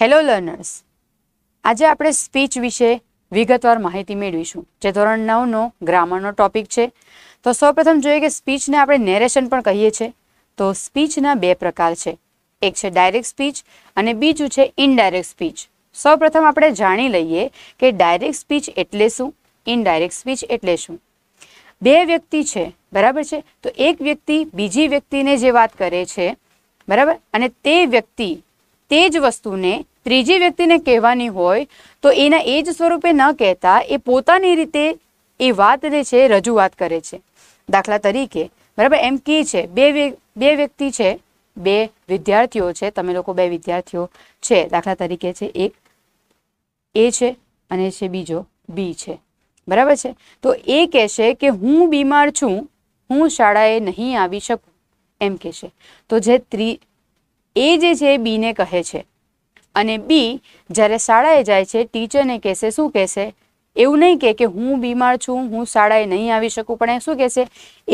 hello learners આજે આપણે speech વિશે વિગતવાર માહિતી મેળવીશું જે ધોરણ નવનો ગ્રામરનો ટોપિક છે તો સૌપ્રથમ જોઈએ કે સ્પીચને આપણે નેરેશન પણ કહીએ છીએ તો સ્પીચના બે પ્રકાર છે એક છે ડાયરેક્ટ સ્પીચ અને બીજું છે ઇનડાયરેક્ટ સ્પીચ સૌપ્રથમ આપણે જાણી લઈએ કે ડાયરેક્ટ સ્પીચ એટલે શું ઇનડાયરેક્ટ સ્પીચ એટલે શું બે વ્યક્તિ છે બરાબર છે તો એક વ્યક્તિ બીજી વ્યક્તિને જે વાત કરે છે બરાબર અને તે વ્યક્તિ તે જ વસ્તુને ત્રીજી વ્યક્તિને કહેવાની હોય તો એના એ જ સ્વરૂપે ન કહેતા એ પોતાની રીતે એ વાતને છે રજૂઆત કરે છે દાખલા તરીકે બરાબર એમ કે છે બે બે વ્યક્તિ છે બે વિદ્યાર્થીઓ છે તમે લોકો બે વિદ્યાર્થીઓ છે દાખલા તરીકે છે એક એ છે અને છે બીજો બી છે બરાબર છે તો એ કહેશે કે હું બીમાર છું હું શાળાએ નહીં આવી શકું એમ કહેશે તો જે ત્રી એ જે છે બીને કહે છે અને બી જ્યારે શાળાએ જાય છે ટીચરને કહેશે શું કહેશે એવું નહીં કે કે હું બીમાર છું હું શાળાએ નહીં આવી શકું પણ એ શું કહેશે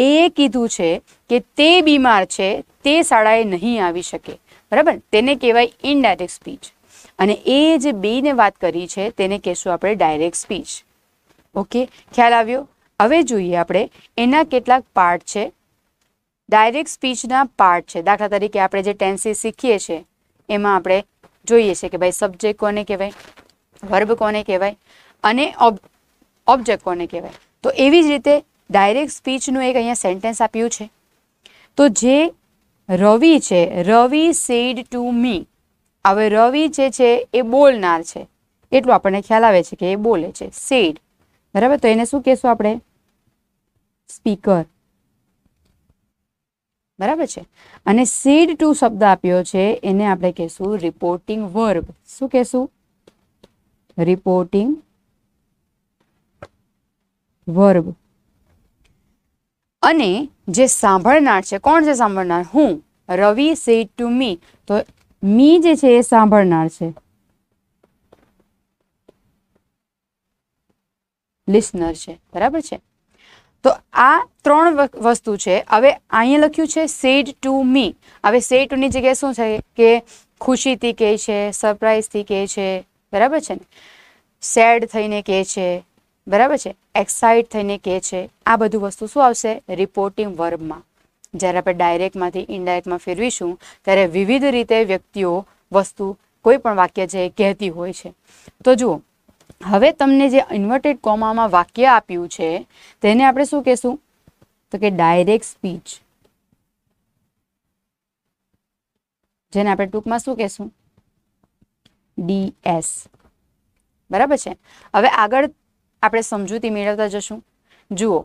એ કીધું છે કે તે બીમાર છે તે શાળાએ નહીં આવી શકે બરાબર તેને કહેવાય ઇનડાયરેક્ટ સ્પીચ અને એ જે બીને વાત કરી છે તેને કહેશું આપણે ડાયરેક્ટ સ્પીચ ઓકે ખ્યાલ આવ્યો હવે જોઈએ આપણે એના કેટલાક પાર્ટ છે ડાયરેક્ટ સ્પીચના પાર્ટ છે દાખલા તરીકે આપણે જે ટેન્સી શીખીએ છીએ એમાં આપણે જોઈએ છે કે ભાઈ સબ્જેક્ટ કોને કહેવાય વર્બ કોને કહેવાય અને ઓબ્જેક્ટ કોને કહેવાય તો એવી જ રીતે ડાયરેક્ટ સ્પીચનું એક અહીંયા સેન્ટેન્સ આપ્યું છે તો જે રવિ છે રવિ સેડ ટુ મી હવે રવિ જે છે એ બોલનાર છે એટલું આપણને ખ્યાલ આવે છે કે એ બોલે છે સેડ બરાબર તો એને શું કહેશું આપણે સ્પીકર બરાબર છે અને સીડ ટુ શબ્દ આપ્યો છે એને આપણે કહીશું રિપોર્ટિંગ વર્બ શું કહેશું રિપોર્ટિંગ વર્બ અને જે સાંભળનાર છે કોણ છે સાંભળનાર હું રવિ સેડ ટુ મી તો મી જે છે એ સાંભળનાર છે લિસનર છે બરાબર છે તો આ ત્રણ વસ્તુ છે હવે અહીંયા લખ્યું છે સેડ ટુ મી હવે સેડ ટુની જગ્યાએ શું છે કે ખુશીથી કહે છે સરપ્રાઇઝથી કહે છે બરાબર છે ને સેડ થઈને કહે છે બરાબર છે એક્સાઇટ થઈને કહે છે આ બધું વસ્તુ શું આવશે રિપોર્ટિંગ વર્બમાં જ્યારે આપણે ડાયરેક્ટમાંથી ઇનડાયરેક્ટમાં ફેરવીશું ત્યારે વિવિધ રીતે વ્યક્તિઓ વસ્તુ કોઈ પણ વાક્ય જે કહેતી હોય છે તો જુઓ હવે તમને જે ઇન્વર્ટેડ કોમામાં વાક્ય આપ્યું છે તેને આપણે શું કહેશું તો કે ડાયરેક્ટ સ્પીચ જેને આપણે ટૂંકમાં શું કહેશું ડીએસ બરાબર છે હવે આગળ આપણે સમજૂતી મેળવતા જશું જુઓ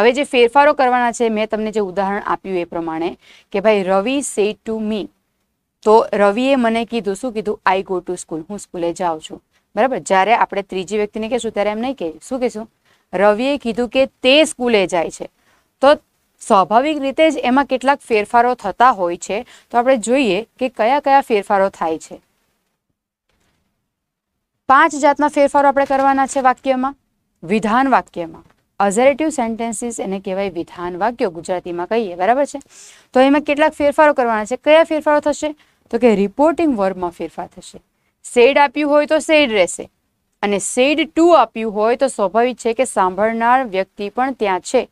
હવે જે ફેરફારો કરવાના છે મેં તમને જે ઉદાહરણ આપ્યું એ પ્રમાણે કે ભાઈ રવિ સે ટુ મી તો રવિએ મને કીધું શું કીધું આઈ ગો ટુ સ્કૂલ હું સ્કૂલે જાઉં છું બરાબર જ્યારે આપણે ત્રીજી વ્યક્તિને કહીશું ત્યારે એમ નહીં કહે શું કહીશું રવિએ કીધું કે તે સ્કૂલે જાય છે તો સ્વાભાવિક રીતે જ એમાં કેટલાક ફેરફારો થતા હોય છે તો આપણે જોઈએ કે કયા કયા ફેરફારો થાય છે પાંચ જાતના ફેરફારો આપણે કરવાના છે વાક્યમાં વિધાન વાક્યમાં અઝરેટિવ સેન્ટેન્સીસ એને કહેવાય વિધાન વાક્યો ગુજરાતીમાં કહીએ બરાબર છે તો એમાં કેટલાક ફેરફારો કરવાના છે કયા ફેરફારો થશે તો કે રિપોર્ટિંગ વર્ગમાં ફેરફાર થશે શેડ આપ્યું હોય તો શેડ રહેશે અને શેડ ટુ આપ્યું હોય તો સ્વાભાવિક છે કે સાંભળનાર વ્યક્તિ પણ ત્યાં છે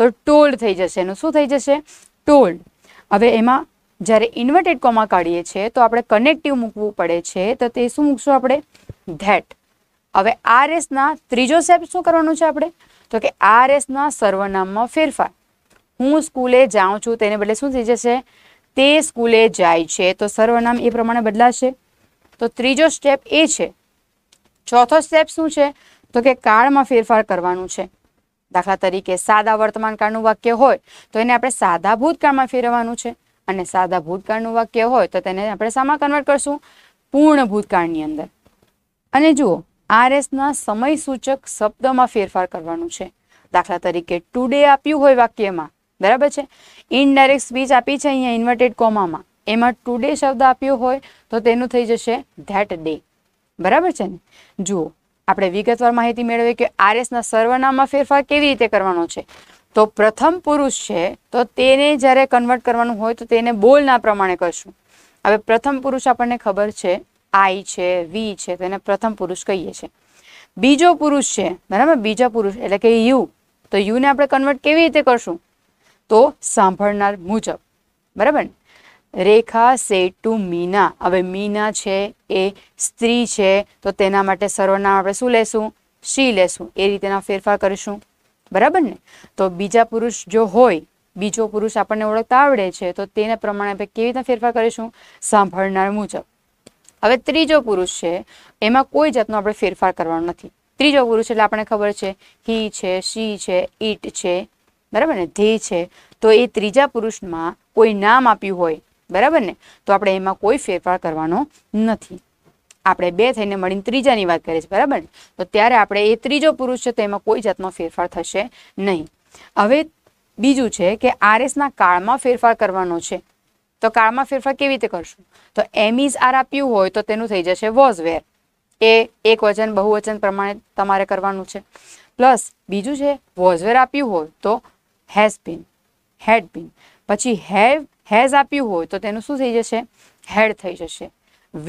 તો ટોલ્ડ થઈ જશે એનું શું થઈ જશે ટોલ્ડ હવે એમાં જ્યારે ઇન્વર્ટેડ કોમા કાઢીએ છીએ તો આપણે કનેક્ટિવ મૂકવું પડે છે તો તે શું મૂકશું આપણે ધેટ હવે આર એસના ત્રીજો સેપ શું કરવાનું છે આપણે તો કે આર એસના સર્વનામમાં ફેરફાર હું સ્કૂલે જાઉં છું તેને બદલે શું થઈ જશે તે સ્કૂલે જાય છે તો સર્વનામ એ પ્રમાણે બદલાશે તો ત્રીજો સ્ટેપ એ છે ચોથો સ્ટેપ શું છે તો કે કાળમાં ફેરફાર કરવાનું છે દાખલા તરીકે સાદા વર્તમાન કાળનું વાક્ય હોય તો એને આપણે સાદા ભૂતકાળમાં ફેરવવાનું છે અને સાદા ભૂતકાળનું વાક્ય હોય તો તેને આપણે સામા કન્વર્ટ કરશું પૂર્ણ ભૂતકાળની અંદર અને જુઓ આરએસના સમય સૂચક શબ્દમાં ફેરફાર કરવાનું છે દાખલા તરીકે ટુડે આપ્યું હોય વાક્યમાં બરાબર છે ઇનડાયરેક્ટ સ્પીચ આપી છે અહીંયા ઇન્વર્ટેડ કોમામાં એમાં ટુ ડે શબ્દ આપ્યો હોય તો તેનું થઈ જશે ધેટ ડે બરાબર છે ને જુઓ આપણે વિગતવાર માહિતી મેળવીએ કે આરએસના સર્વનામાં ફેરફાર કેવી રીતે કરવાનો છે તો પ્રથમ પુરુષ છે તો તેને જ્યારે કન્વર્ટ કરવાનું હોય તો તેને બોલના પ્રમાણે કરશું હવે પ્રથમ પુરુષ આપણને ખબર છે આઈ છે વી છે તેને પ્રથમ પુરુષ કહીએ છીએ બીજો પુરુષ છે બરાબર બીજા પુરુષ એટલે કે યુ તો યુને આપણે કન્વર્ટ કેવી રીતે કરશું તો સાંભળનાર મુજબ બરાબર ને રેખા સેડ ટુ મીના હવે મીના છે એ સ્ત્રી છે તો તેના માટે સર્વનામ આપણે શું લેશું શી લેશું એ રીતેના ફેરફાર કરીશું બરાબર ને તો બીજા પુરુષ જો હોય બીજો પુરુષ આપણને ઓળખતા આવડે છે તો તેને પ્રમાણે આપણે કેવી રીતના ફેરફાર કરીશું સાંભળનાર મુજબ હવે ત્રીજો પુરુષ છે એમાં કોઈ જાતનો આપણે ફેરફાર કરવાનો નથી ત્રીજો પુરુષ એટલે આપણને ખબર છે હી છે શી છે ઈટ છે બરાબર ને ધે છે તો એ ત્રીજા પુરુષમાં કોઈ નામ આપ્યું હોય બરાબર ને તો આપણે એમાં કોઈ ફેરફાર કરવાનો નથી આપણે બે થઈને મળીને ત્રીજાની વાત કરીએ છીએ બરાબર ને તો ત્યારે આપણે એ ત્રીજો પુરુષ છે તો એમાં કોઈ જાતનો ફેરફાર થશે નહીં હવે બીજું છે કે આરએસના કાળમાં ફેરફાર કરવાનો છે તો કાળમાં ફેરફાર કેવી રીતે કરશું તો એમ આર આપ્યું હોય તો તેનું થઈ જશે વોઝવેર એ એક વચન બહુવચન પ્રમાણે તમારે કરવાનું છે પ્લસ બીજું છે વોઝવેર આપ્યું હોય તો હેઝ બીન હેડ બીન પછી હેવ હેઝ આપ્યું હોય તો તેનું શું થઈ જશે હેડ થઈ જશે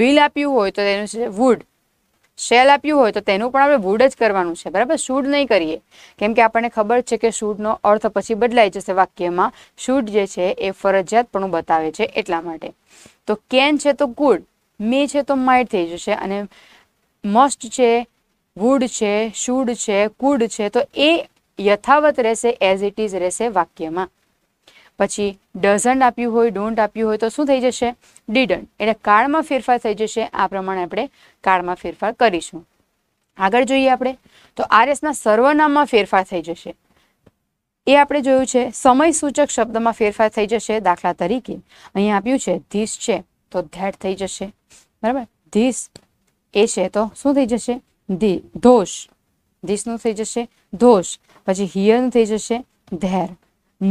વિલ આપ્યું હોય તો તેનું છે વુડ શેલ આપ્યું હોય તો તેનું પણ આપણે વુડ જ કરવાનું છે બરાબર શૂડ નહીં કરીએ કેમ કે આપણને ખબર છે કે શૂડનો અર્થ પછી બદલાઈ જશે વાક્યમાં શૂડ જે છે એ ફરજિયાત પણ બતાવે છે એટલા માટે તો કેન છે તો ગુડ મે છે તો માઇટ થઈ જશે અને મસ્ટ છે વુડ છે શૂડ છે કુડ છે તો એ યથાવત રહેશે એઝ ઇટ ઇઝ રહેશે વાક્યમાં પછી ડઝન્ટ આપ્યું હોય ડોન્ટ આપ્યું હોય તો શું થઈ જશે ડીડન્ટ એટલે કાળમાં ફેરફાર થઈ જશે આ પ્રમાણે આપણે કાળમાં ફેરફાર કરીશું આગળ જોઈએ આપણે તો આરએસના સર્વનામમાં ફેરફાર થઈ જશે એ આપણે જોયું છે સમય સૂચક શબ્દમાં ફેરફાર થઈ જશે દાખલા તરીકે અહીંયા આપ્યું છે ધીસ છે તો ધેટ થઈ જશે બરાબર ધીસ એ છે તો શું થઈ જશે ધી ધોષ ધીસનું થઈ જશે ધોષ પછી હિયરનું થઈ જશે ધેર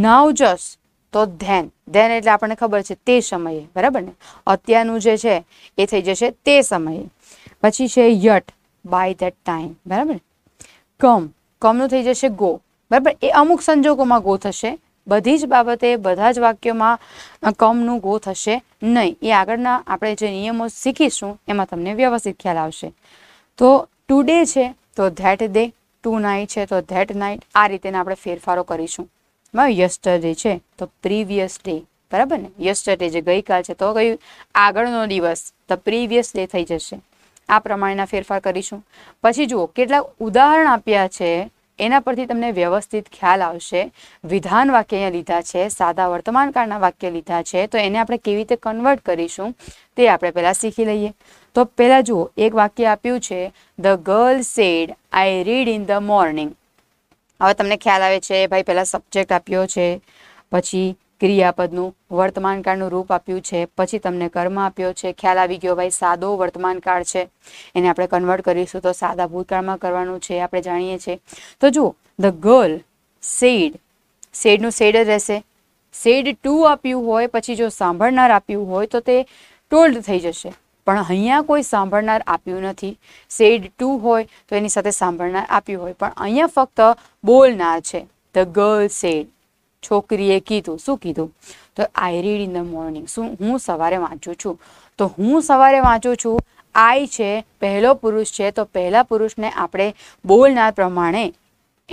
નાવ જસ તો ધ્યાન ધ્યાન એટલે આપણને ખબર છે તે સમયે બરાબર ને અત્યારનું જે છે એ થઈ જશે તે સમયે પછી છે યટ બાય ધેટ ટાઈમ બરાબર કમ કમનું થઈ જશે ગો બરાબર એ અમુક સંજોગોમાં ગો થશે બધી જ બાબતે બધા જ વાક્યોમાં કમનું ગો થશે નહીં એ આગળના આપણે જે નિયમો શીખીશું એમાં તમને વ્યવસ્થિત ખ્યાલ આવશે તો ટુડે છે તો ધેટ ડે ટુ નાઇટ છે તો ધેટ નાઇટ આ રીતેના આપણે ફેરફારો કરીશું માં યસ્ટરડે છે તો પ્રીવિયસ ડે બરાબર ને યસ્ટરડે જે ગઈકાલ છે તો કયું આગળનો દિવસ તો પ્રીવિયસ ડે થઈ જશે આ પ્રમાણેના ફેરફાર કરીશું પછી જુઓ કેટલાક ઉદાહરણ આપ્યા છે એના પરથી તમને વ્યવસ્થિત ખ્યાલ આવશે વિધાન વાક્ય અહીંયા લીધા છે સાદા વર્તમાનકાળના વાક્ય લીધા છે તો એને આપણે કેવી રીતે કન્વર્ટ કરીશું તે આપણે પહેલાં શીખી લઈએ તો પહેલાં જુઓ એક વાક્ય આપ્યું છે the girl said I read in the morning હવે તમને ખ્યાલ આવે છે ભાઈ પહેલાં સબ્જેક્ટ આપ્યો છે પછી ક્રિયાપદનું વર્તમાનકાળનું રૂપ આપ્યું છે પછી તમને કર્મ આપ્યો છે ખ્યાલ આવી ગયો ભાઈ સાદો વર્તમાનકાળ છે એને આપણે કન્વર્ટ કરીશું તો સાદા ભૂતકાળમાં કરવાનું છે આપણે જાણીએ છીએ તો જુઓ ધ ગર્લ સેડ સેડનું સેડ જ રહેશે સેડ ટુ આપ્યું હોય પછી જો સાંભળનાર આપ્યું હોય તો તે ટોલ્ડ થઈ જશે પણ અહીંયા કોઈ સાંભળનાર આપ્યું નથી સેડ ટુ હોય તો એની સાથે સાંભળનાર આપ્યું હોય પણ અહીંયા ફક્ત બોલનાર છે ધ ગર્લ સેડ છોકરીએ કીધું શું કીધું તો I read in the morning શું હું સવારે વાંચું છું તો હું સવારે વાંચું છું આઈ છે પહેલો પુરુષ છે તો પહેલા પુરુષને આપણે બોલનાર પ્રમાણે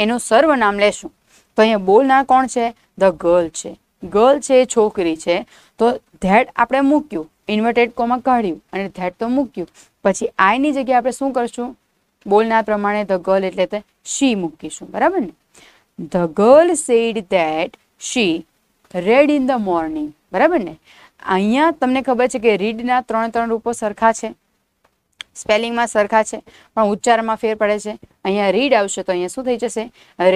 એનું સર્વનામ લેશું તો અહીંયા બોલનાર કોણ છે ધ ગર્લ છે ગર્લ છે છોકરી છે તો ધેટ આપણે મૂક્યું ઇન્વર્ટેડ કોમાં કાઢ્યું અને ધેટ તો મૂક્યું પછી આઈની જગ્યાએ આપણે શું કરશું બોલના પ્રમાણે ધ ગર્લ એટલે તે શી મૂકીશું બરાબર ને the girl said that she read in the morning બરાબર ને અહીંયા તમને ખબર છે કે રીડના ત્રણે ત્રણ રૂપો સરખા છે સ્પેલિંગમાં સરખા છે પણ ઉચ્ચારમાં ફેર પડે છે અહીંયા રીડ આવશે તો અહીંયા શું થઈ જશે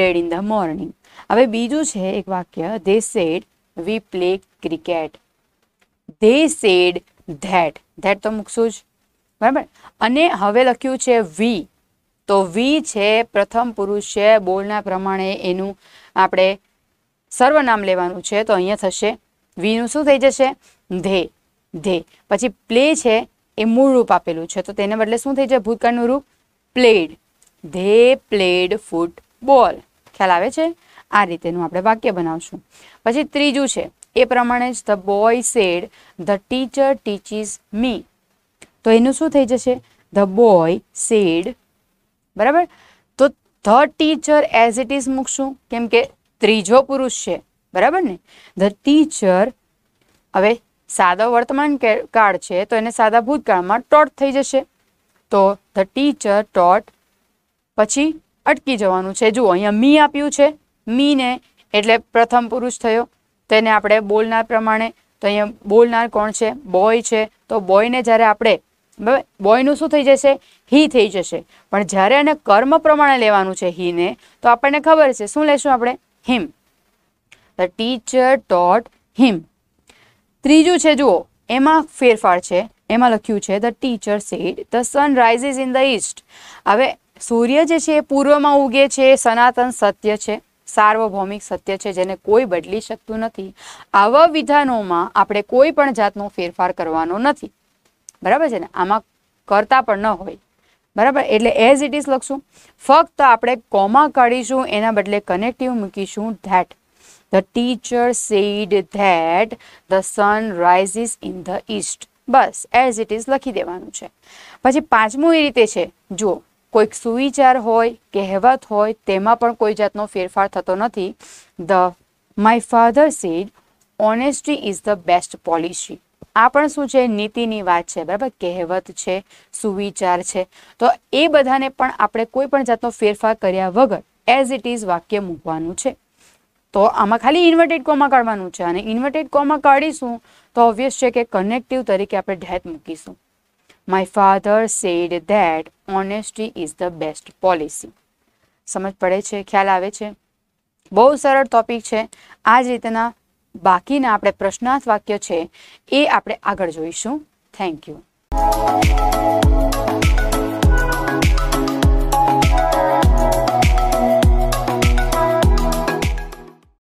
રેડ ઇન ધ મોર્નિંગ હવે બીજું છે એક વાક્ય they said we play cricket they said that that તો મૂકશું જ બરાબર અને હવે લખ્યું છે વી તો વી છે પ્રથમ પુરુષ છે બોલના પ્રમાણે એનું આપણે સર્વનામ લેવાનું છે તો અહીંયા થશે વીનું શું થઈ જશે ધે ધે પછી પ્લે છે એ મૂળ રૂપ આપેલું છે તો તેને બદલે શું થઈ જાય ભૂતકાળનું રૂપ પ્લેડ ધે પ્લેડ ફૂટબોલ ખ્યાલ આવે છે આ રીતેનું આપણે વાક્ય બનાવશું પછી ત્રીજું છે એ પ્રમાણે જ the boy said the teacher teaches me તો એનું શું થઈ જશે ધ બોય સેડ બરાબર તો the teacher as it is મૂકશું કેમ કે ત્રીજો પુરુષ છે બરાબર ને ધ ટીચર હવે સાદો વર્તમાન કાળ છે તો એને સાદા ભૂતકાળમાં ટોટ થઈ જશે તો ધ ટીચર ટોટ પછી અટકી જવાનું છે જુઓ અહીંયા મી આપ્યું છે મીને એટલે પ્રથમ પુરુષ થયો તેને આપણે બોલનાર પ્રમાણે તો અહીંયા બોલનાર કોણ છે બોય છે તો બોયને જ્યારે આપણે બરાબર બોયનું શું થઈ જશે હી થઈ જશે પણ જ્યારે એને કર્મ પ્રમાણે લેવાનું છે હીને તો આપણને ખબર છે શું લેશું આપણે હિમ ધ ટીચર ટોટ હિમ ત્રીજું છે જુઓ એમાં ફેરફાર છે એમાં લખ્યું છે the teacher said the sun rises in the east હવે સૂર્ય જે છે એ પૂર્વમાં ઉગે છે સનાતન સત્ય છે સાર્વભૌમિક સત્ય છે જેને કોઈ બદલી શકતું નથી આવા વિધાનોમાં આપણે કોઈ પણ જાતનો ફેરફાર કરવાનો નથી બરાબર છે ને આમાં કરતા પણ ન હોય બરાબર એટલે એઝ ઇટ ઇઝ લખશું ફક્ત આપણે કોમા કાઢીશું એના બદલે કનેક્ટિવ મૂકીશું that the teacher said that the sun rises in the east બસ એઝ ઇટ ઇઝ લખી દેવાનું છે પછી પાંચમું એ રીતે છે જુઓ કોઈક સુવિચાર હોય કહેવત હોય તેમાં પણ કોઈ જાતનો ફેરફાર થતો નથી the my father said honesty is the best policy આ પણ શું છે નીતિની વાત છે બરાબર કહેવત છે સુવિચાર છે તો એ બધાને પણ આપણે કોઈ પણ જાતનો ફેરફાર કર્યા વગર એઝ ઇટ ઇઝ વાક્ય મૂકવાનું છે તો આમાં ખાલી ઇન્વર્ટેડ કોમા કાઢવાનું છે અને ઇન્વર્ટેડ કોમા કાઢીશું તો ઓબ્વિયસ છે કે કનેક્ટિવ તરીકે આપણે ઢેત મૂકીશું My father said that honesty is the best policy સમજ પડે છે ખ્યાલ આવે છે બહુ સરળ ટોપિક છે આ જ રીતના બાકીના આપણે પ્રશ્નાર્થ વાક્ય છે એ આપણે આગળ જોઈશું થેન્ક યુ